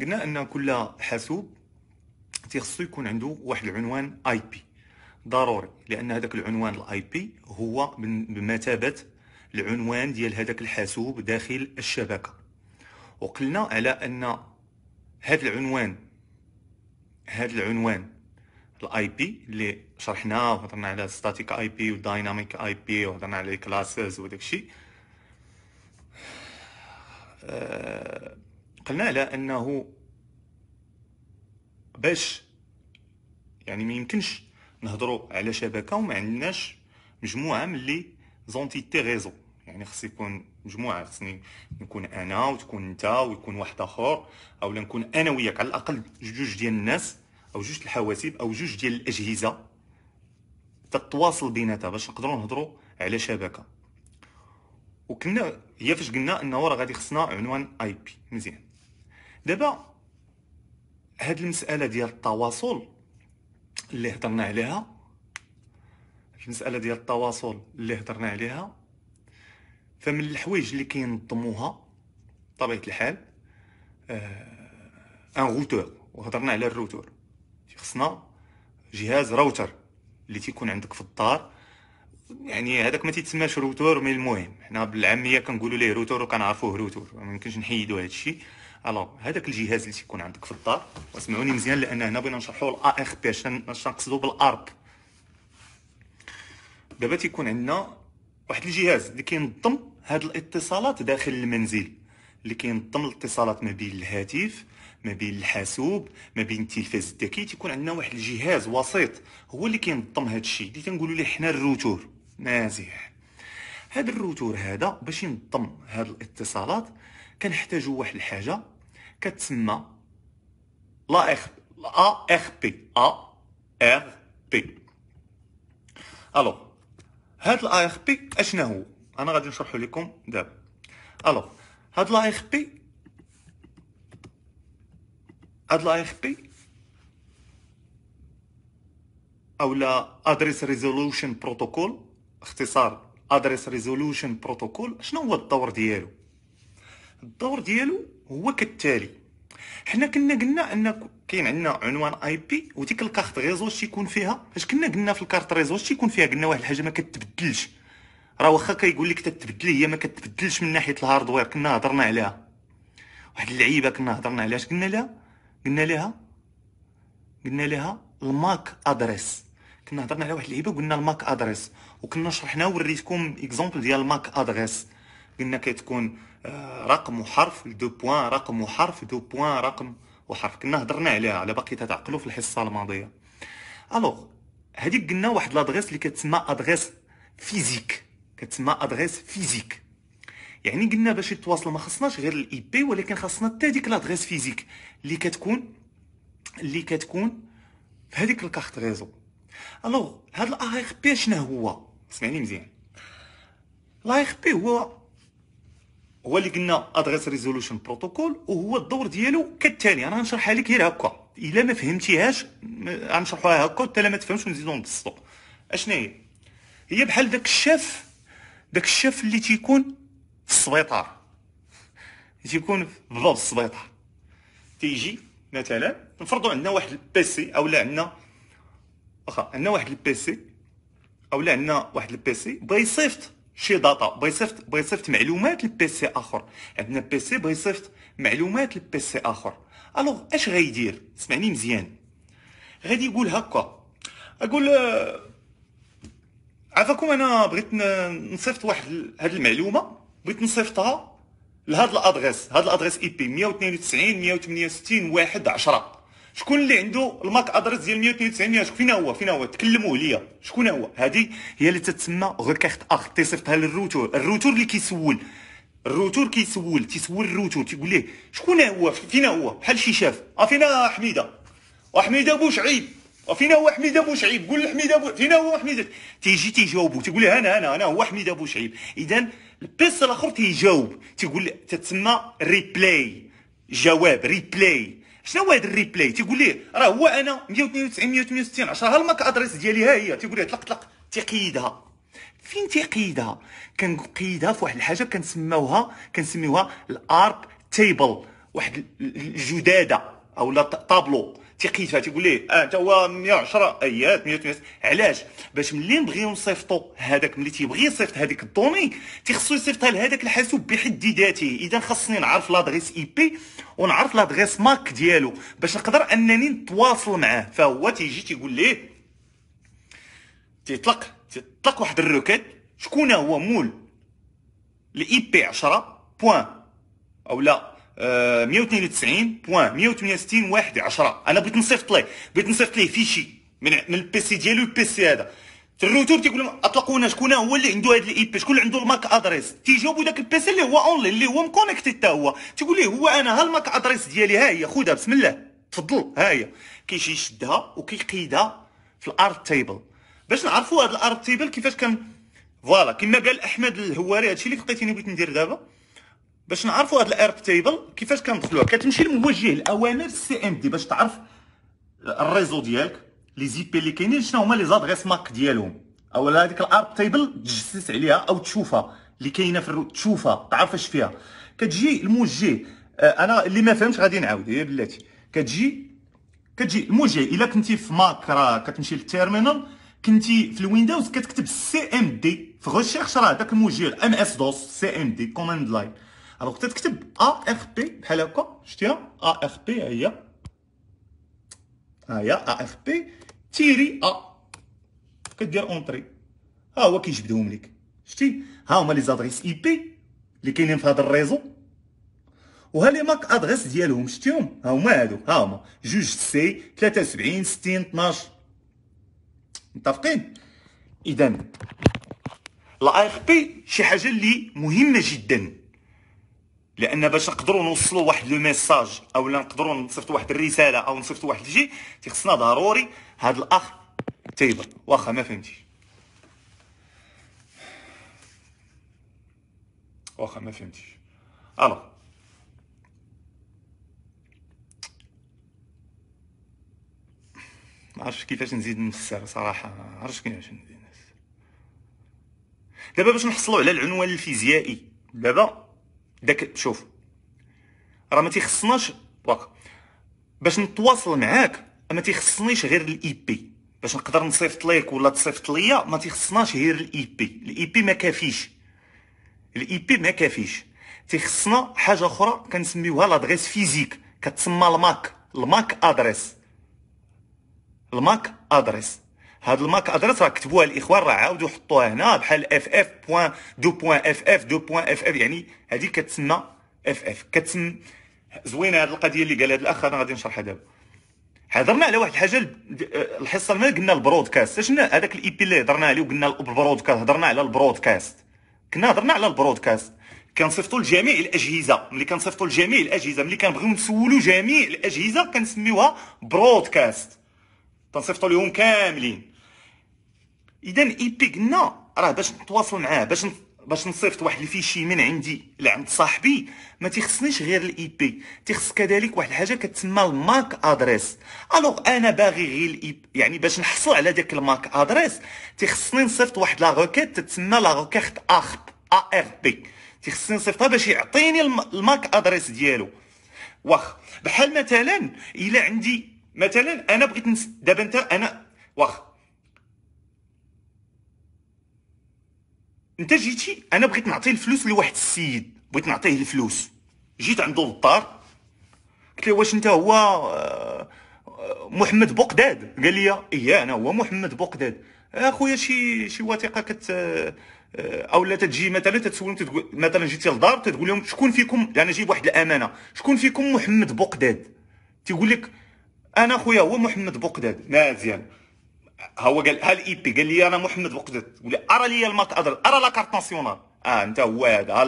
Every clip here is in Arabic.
قلنا ان كل حاسوب تيخصو يكون عنده واحد العنوان اي بي ضروري لان هذاك العنوان الاي بي هو بمثابه العنوان ديال هذاك الحاسوب داخل الشبكه وقلنا على ان هذا العنوان هذا العنوان الاي بي اللي شرحناه وهضرنا على ستاتيك اي بي ودايناميك اي بي وهضرنا على الكلاسز وداكشي أه قلنا على انه باش يعني ما يمكنش نهضروا على شبكه وما عندناش مجموعه من لي زونتيتي ريزو يعني خص يكون مجموعه خصني نكون انا وتكون انت ويكون واحد اخر اولا نكون انا وياك على الاقل جوج ديال الناس او جوج الحواسيب او جوج ديال الاجهزه تتواصل بيناتها باش نقدروا نهضروا على شبكه وكنا هي فاش قلنا انه راه غادي خصنا عنوان اي بي مزيان دابا هاد المساله ديال التواصل اللي هضرنا عليها المساله ديال التواصل اللي هضرنا عليها فمن الحوايج اللي كينظموها بطبيعه الحال آه ان روتور وهضرنا على الروتور خصنا جهاز راوتر اللي تيكون عندك في الدار يعني هذاك ما تيتسماش روتور من المهم حنا بالعاميه كنقولوا ليه روتور وكنعرفوه روتور ما يمكنش نحيدوا هذا الشيء الو هذاك الجهاز اللي تيكون عندك في الدار واسمعوني مزيان لان هنا بغينا نشرحوا الا اخ بي اش نقصدوا بالارب دابا تيكون عندنا واحد الجهاز اللي كينظم هاد الاتصالات داخل المنزل اللي كينظم الاتصالات ما بين الهاتف ما بين الحاسوب ما بين التلفاز الذكي تيكون عندنا واحد الجهاز وسيط هو اللي كينظم هاد الشيء اللي تنقولوا ليه حنا الروتور مزيان هاد الروتور هذا باش ينظم هاد الاتصالات كنحتاجوا واحد الحاجه كتسمى لا اخ لا اخ بي ا ار بي الو هاد الاي اخ بي اشنا هو انا غادي نشرحه لكم دابا الو هاد لا اخ بي هاد لا اخ بي اولا ادريس ريزولوشن بروتوكول اختصار ادريس ريزولوشن بروتوكول شنو هو الدور ديالو الدور ديالو هو كالتالي حنا كنا قلنا ان كاين عندنا عنوان اي بي وديك الكارت ريزو اش يكون فيها فاش كنا قلنا في الكارت ريزو اش يكون فيها قلنا واحد الحاجه ما كتبدلش راه واخا كيقول لك تتبدل هي ما كتبدلش من ناحيه الهاردوير كنا هضرنا عليها واحد اللعيبه كنا هضرنا عليها اش قلنا لها قلنا لها قلنا لها الماك ادريس كنا هضرنا على واحد اللعيبه قلنا الماك ادريس وكنا شرحنا وريتكم اكزومبل ديال الماك ادريس قلنا كتكون آه، رقم وحرف دو بوان رقم وحرف دو بوان رقم وحرف كنا هضرنا عليها على باقي تتعقلوا في الحصه الماضيه الوغ هذيك قلنا واحد لادريس اللي كتسمى ادريس فيزيك كتسمى ادريس فيزيك يعني قلنا باش يتواصل ما خصناش غير الاي بي ولكن خصنا حتى ديك لادريس فيزيك اللي كتكون اللي كتكون في هذيك الكارت ريزو الوغ هذا الاي بي شنو هو سمعني مزيان لايخ بي هو هو اللي قلنا ادريس ريزولوشن بروتوكول وهو الدور ديالو كالتالي انا غنشرحها لك غير هكا الا ما فهمتيهاش غنشرحوها هكا حتى ما تفهمش ونزيدو نبسطو اشنا هي هي بحال داك الشاف داك الشاف اللي تيكون في السبيطار تيكون في باب السبيطار تيجي مثلا نفرضوا عندنا واحد البيسي او لا عندنا واخا عندنا واحد البيسي او لا عندنا واحد البيسي بغا يصيفط شي داتا بغيصيفط يصيفط معلومات لبيسي اخر عندنا بيسي يصيفط معلومات لبيسي اخر الوغ اش غيدير اسمعني مزيان غادي يقول هكا اقول آه، عفاكم انا بغيت نصيفط واحد هاد المعلومه بغيت نصيفطها لهاد الادريس هاد الادريس اي بي 192 168 1 10 شكون اللي عنده الماك ادريس ديال 192 ياش فين هو فين هو تكلموا ليا شكون هو هذه هي اللي تتسمى ريكارت اخ تيصيفطها للروتور الروتور اللي كيسول الروتور كيسول تيسول الروتور تيقول ليه شكون هو فين هو بحال شي شاف ا آه، فين حميده وحميده آه، ا آه، فين هو حميده شعيب قول لحميده ابو فين هو حميده تيجي تيجاوبو تيقول ليه انا انا انا هو حميده شعيب اذا البيس الاخر تيجاوب تيقول تتسمى ريبلاي جواب ريبلاي شنو هو هذا الريبلاي تيقول ليه راه هو انا 192 168 10 ها الماك ادريس ديالي ها هي تيقول ليه طلق طلق تيقيدها فين تيقيدها كنقيدها في واحد الحاجه كنسموها كنسميوها الارك تيبل واحد الجداده او طابلو تيقيتها تيقول ليه اه انت هو 110 ايات 100 علاش باش ملي نبغيو نصيفطو هذاك ملي تيبغي يصيفط هذيك الدوني تيخصو يصيفطها لهذاك الحاسوب بحد ذاته اذا خصني نعرف لادريس اي بي ونعرف لادريس ماك ديالو باش نقدر انني نتواصل معاه فهو تيجي تيقول ليه تيطلق تيطلق واحد الروكيت شكون هو مول الاي بي 10 بوان او لا 192 بوان 168 واحد 10 انا بغيت نصيفط ليه بغيت نصيفط ليه فيشي من من البيسي ديالو البيسي هذا الروتور تيقول لهم اطلقونا شكون هو اللي عنده هذا الاي بي e شكون اللي عنده الماك ادريس تيجاوبوا ذاك البيسي اللي هو اونلاين اللي هو مكونيكتي حتى هو تيقول ليه هو انا ها الماك ادريس ديالي ها هي خذها بسم الله تفضل ها هي كيجي يشدها وكيقيدها في الارت تيبل باش نعرفوا هذا الارت تيبل كيفاش كان فوالا كما قال احمد الهواري هادشي اللي لقيتيني بغيت ندير دابا باش نعرفوا هاد الارب تيبل كيفاش كندخلوها كتمشي لموجه الاوامر سي ام دي باش تعرف الريزو ديالك لي زي بي اللي كاينين شنو هما لي زادريس ماك ديالهم اولا هذيك الارب تيبل تجسس عليها او تشوفها اللي كاينه في الرو تشوفها تعرف اش فيها كتجي الموجه آه، انا اللي ما فهمتش غادي نعاود يا بلاتي كتجي كتجي الموجه الا كنتي في ماك راه كتمشي للتيرمينال كنتي في الويندوز كتكتب سي ام دي في غوشيرش راه داك الموجه ام اس دوس سي ام دي كوماند لاين الوغ تتكتب ا اغ بي بحال هكا شتيها ا اغ بي ها هي ها هي ا اغ بي تيري ا كدير اونطري ها هو كيجبدهم لك شتي ها هما لي زادريس اي بي اللي كاينين في هذا الريزو وها لي ماك ادريس ديالهم شتيهم ها هما هادو ها هما جوج سي 73 60 12 متفقين اذا الاي اف بي شي حاجه اللي مهمه جدا لان باش نقدروا نوصلوا واحد لو ميساج او لا نقدروا نصيفطوا واحد الرساله او نصيفطوا واحد الشيء تيخصنا ضروري هذا الاخ تيبر واخا ما فهمتي واخا ما فهمتي الو ما عرفتش كيفاش نزيد نفسر صراحه ما عرفتش كيفاش نزيد نفسر دابا باش نحصلوا على العنوان الفيزيائي دابا داك شوف راه ما تيخصناش واك باش نتواصل معاك ما تيخصنيش غير الاي بي e باش نقدر نصيفط ليك ولا تصيفط ليا ما تيخصناش غير الاي بي e الاي بي e ما كافيش الاي بي ما كافيش تيخصنا حاجه اخرى كنسميوها لادريس فيزيك كتسمى الماك الماك ادريس الماك ادريس هاد الماك ادرس راه كتبوها الاخوان راه عاودوا حطوها هنا بحال اف اف بوان دو بوان اف اف دو بوان اف اف يعني هادي كتسنى اف اف كتسن زوينه هاد القضيه اللي قالها هاد الاخ انا غادي نشرحها دابا هضرنا على واحد الحاجه الحصه المال قلنا البرودكاست شنا هذاك الاي بي e اللي هضرنا عليه وقلنا البرودكاست هضرنا على البرودكاست كنا هضرنا على البرودكاست كنصيفطوا لجميع الاجهزه ملي كنصيفطوا لجميع الاجهزه ملي كنبغيو نسولوا جميع الاجهزه كنسميوها برودكاست تنصيفطوا لهم كاملين اذا بي قلنا راه باش نتواصل معاه باش باش نصيفط واحد الفيشي من عندي لعند صاحبي ما تيخصنيش غير الاي بي تيخص كذلك واحد الحاجه كتسمى الماك ادريس الوغ انا باغي غير الاي يعني باش نحصل على ديك الماك ادريس تيخصني نصيفط واحد لا روكيت تتسمى لا روكيت اخ ار بي تيخصني نصيفطها باش يعطيني الماك ادريس ديالو واخ بحال مثلا الا عندي مثلا انا بغيت دابا انت انا واخ انت جيتي انا بغيت نعطي الفلوس لواحد السيد بغيت نعطيه الفلوس جيت عنده للدار قلت له واش انت هو آه، محمد بوقداد قال لي ايه انا هو محمد بوقداد اخويا شي شي وثيقه كت آه، او لا تجي مثلا تتسولهم تتقول مثلا جيتي للدار تتقول لهم شكون فيكم انا يعني جايب واحد الامانه شكون فيكم محمد بوقداد تيقول لك انا خويا هو محمد بوقداد مزيان هو قال ها الاي بي قال لي انا محمد بقدت ولا ارى لي الماك ادر ارى لا كارت ناسيونال اه انت هو هذا ها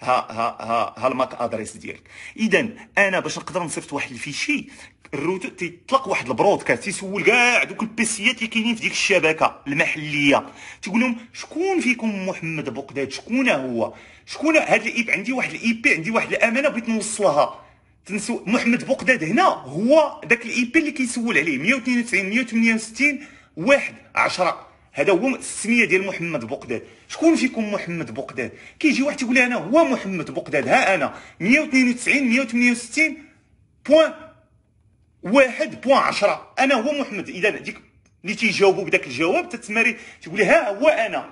ها ها ها الماك ادريس ديالك اذا انا باش نقدر نصيفط واحد الفيشي الروتو تيطلق واحد البرودكاست تيسول كاع دوك البيسيات اللي كاينين في ديك الشبكه المحليه تيقول لهم شكون فيكم محمد بقداد شكون هو شكون هذا الايب عندي واحد الاي بي عندي واحد الامانه بغيت نوصلها تنسو محمد بقداد هنا هو داك الاي بي اللي كيسول عليه 192 168 واحد 10 هذا هو السميه ديال محمد بقداد شكون فيكم محمد بقداد كيجي واحد يقول انا هو محمد بقداد ها انا 192 168 بوان واحد بوان 10 انا هو محمد اذا ديك اللي تيجاوبوا بداك الجواب تتماري تقول ها هو انا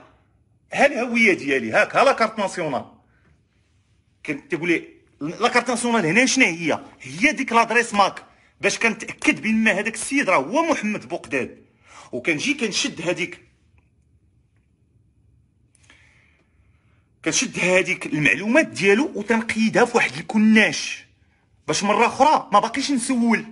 ها الهويه ديالي هاك ها لا كارت ناسيونال كنت تقول لاكارت ناسيونال هنا شنو هي هي ديك لادريس ماك باش كنتاكد بان هذاك السيد راه هو محمد بوقداد وكنجي كنشد هذيك كنشد هذيك المعلومات ديالو وتنقيدها في واحد الكناش باش مره اخرى ما باقيش نسول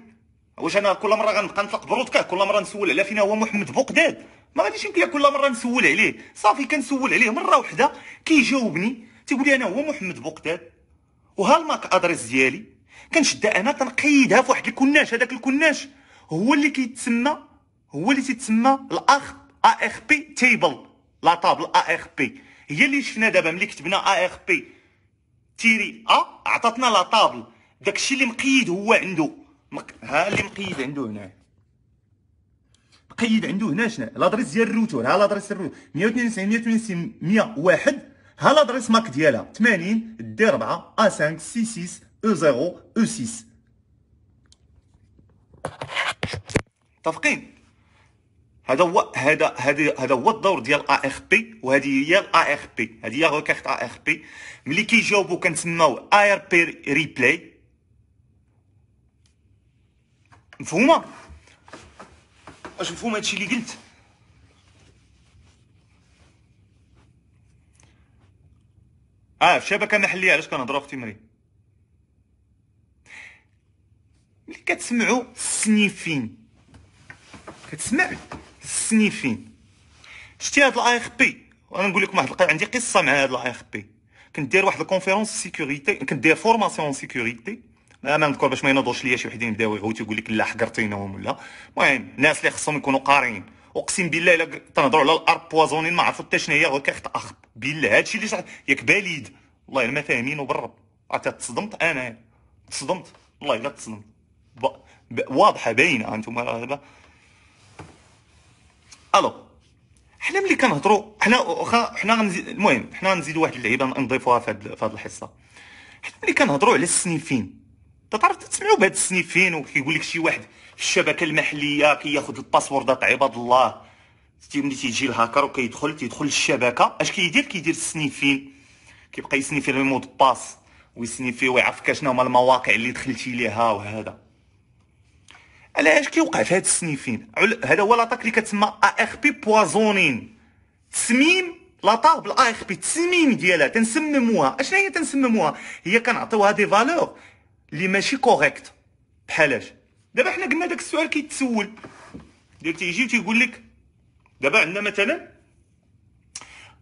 واش انا كل مره غنبقى نطلق بروتكا كل مره نسول على فينا هو محمد بوقداد ما غاديش يمكن كل مره نسول عليه صافي كنسول عليه مره واحده كيجاوبني تيقول لي انا هو محمد بوقداد وهالماك ادريس ديالي كنشدها انا كنقيدها في واحد الكناش هذاك الكناش هو اللي كيتسمى هو اللي تيتسمى الاخ ا اخ بي تيبل لا طابل ا اخ بي هي اللي شفنا دابا ملي كتبنا ا اخ بي تيري ا عطاتنا لا طابل داكشي اللي مقيد هو عنده مق... ها اللي مقيد عنده هنا مقيد عنده هنا شنو لادريس ديال الروتور ها لادريس الروتور 192 192 101 ها لادريس ماك ديالها 80 دي 4 ا 5 سي 6 او 0 او 6 متفقين هذا هو هذا هذا هذا هو الدور ديال ا اخ بي وهذه هي ا اخ بي هذه هي ركاخت ا اخ بي ملي كيجاوبوا كنسماو اير ار بي ريبلاي مفهومه واش مفهوم هادشي اللي قلت اه شبكه محليه علاش كنهضروا اختي مريم ملي كتسمعوا السنيفين كتسمع السنيفين شتي هاد الاي اخ بي وانا نقول لكم واحد عندي قصه مع هاد الاي اخ بي كنت داير واحد الكونفيرونس سيكوريتي كنت داير فورماسيون سيكوريتي ما نذكر باش ما ينوضوش ليا شي وحدين يبداو يغوتوا يقول لك لا حقرتيناهم ولا المهم الناس اللي خصهم يكونوا قارين اقسم بالله الا تنهضروا على الارب بوازونين ما عرفوا حتى شنو هي غير كيخط اخب بالله هادشي اللي صح ياك باليد والله ما فاهمينو بالرب حتى تصدمت انا تصدمت والله الا تصدمت ب... ب... واضحه باينه انتم راه الو حنا ملي كنهضروا حنا واخا حنا غنزيد المهم حنا غنزيد واحد اللعيبه نضيفوها في هذه في هاد الحصه حنا ملي كنهضروا على السنيفين تتعرف تسمعوا بهاد السنيفين وكيقول لك شي واحد الشبكه المحليه كياخذ الباسوردات طيب عباد الله تي ملي تيجي الهاكر وكيدخل تيدخل الشبكه اش كيدير كيدير السنيفين كيبقى يسنيف لي مود باس ويسنيفي ويعرف شنو هما المواقع اللي دخلتي ليها وهذا علاش كيوقع في هاد السنيفين هذا هو لاطاك اللي كتسمى ا اخ بي بوازونين تسميم لاطاك بالا اخ بي تسميم ديالها تنسمموها اشنا هي تنسمموها هي كنعطيوها دي فالور اللي ماشي كوريكت بحالاش دابا حنا قلنا داك السؤال كيتسول ديال تيجي تيقول لك دابا عندنا مثلا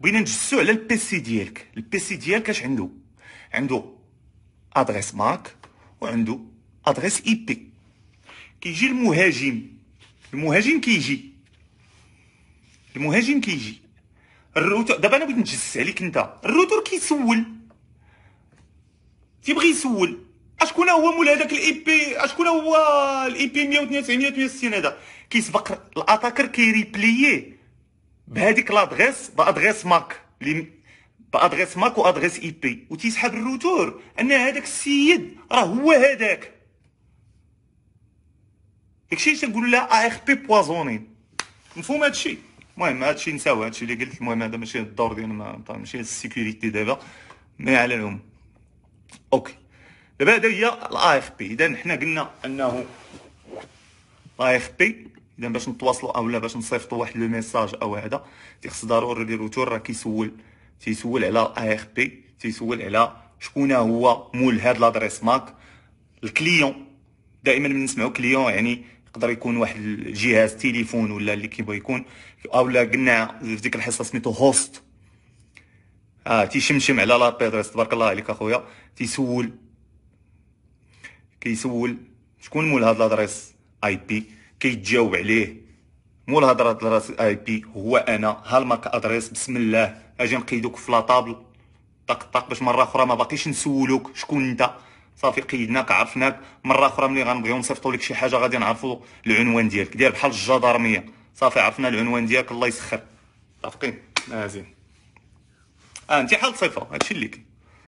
بغينا نجسو على البي سي ديالك البي سي ديالك اش عنده عنده ادريس ماك وعندو ادريس اي بي كيجي المهاجم المهاجم كيجي المهاجم كيجي الروتور دابا انا بغيت نجس عليك انت الروتور كيسول تيبغي يسول اشكون هو مول هذاك الاي بي اشكون هو الاي بي 192 162 هذا كيسبق الاتاكر كيريبليي بهذيك لادغيس بادغيس ماك اللي بادغيس ماك وادغيس اي بي وتيسحب الروتور ان هذاك السيد راه هو هذاك داكشي نقول لها ا اخ بي بوازوني مفهوم هادشي المهم هادشي نساو هادشي اللي قلت المهم هذا ماشي الدور ديالنا ماشي السيكوريتي دابا ما على العموم اوكي دابا هذا هي الاي اف بي اذا حنا قلنا انه الاي اف بي اذا باش نتواصلوا اولا باش نصيفطوا واحد لو ميساج او هذا تيخص ضروري لي روتور راه كيسول تيسول على الاي اف بي تيسول على شكون هو مول هاد لادريس ماك الكليون دائما من نسمعوا كليون يعني يقدر يكون واحد الجهاز تليفون ولا اللي كيبغي يكون اولا قلنا في ديك الحصه سميتو هوست اه تيشمشم على لابيدريس تبارك الله عليك اخويا تيسول كيسول شكون مول هاد لادريس اي بي كيتجاوب عليه مول هاد لادريس اي بي هو انا ها ادريس بسم الله اجي نقيدوك في لاطابل طق طق باش مره اخرى ما باقيش نسولوك شكون انت صافي قيدناك عرفناك مره اخرى ملي غنبغيو نصيفطوا لك شي حاجه غادي نعرفوا العنوان ديالك دير بحال الجدارميه صافي عرفنا العنوان ديالك الله يسخر متفقين مازين آه،, اه انت حال صفر هادشي اللي كاين